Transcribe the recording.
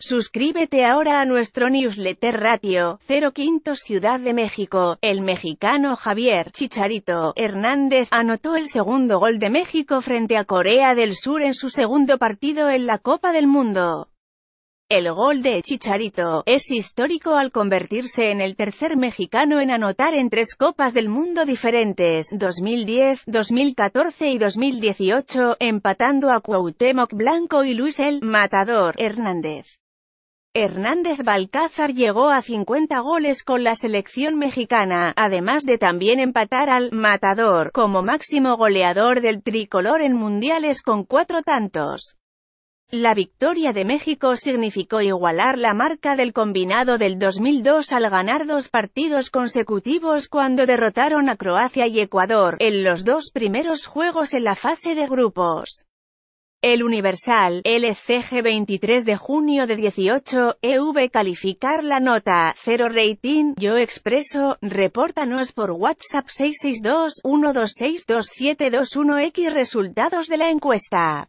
Suscríbete ahora a nuestro newsletter Ratio, 0 Quintos Ciudad de México. El mexicano Javier Chicharito Hernández anotó el segundo gol de México frente a Corea del Sur en su segundo partido en la Copa del Mundo. El gol de Chicharito es histórico al convertirse en el tercer mexicano en anotar en tres Copas del Mundo diferentes, 2010, 2014 y 2018, empatando a Cuauhtémoc Blanco y Luis El Matador Hernández. Hernández Balcázar llegó a 50 goles con la selección mexicana, además de también empatar al «matador» como máximo goleador del tricolor en mundiales con cuatro tantos. La victoria de México significó igualar la marca del combinado del 2002 al ganar dos partidos consecutivos cuando derrotaron a Croacia y Ecuador, en los dos primeros juegos en la fase de grupos. El Universal, LCG e 23 de junio de 18, EV calificar la nota, 0 rating, yo expreso, repórtanos por WhatsApp 662-1262721X resultados de la encuesta.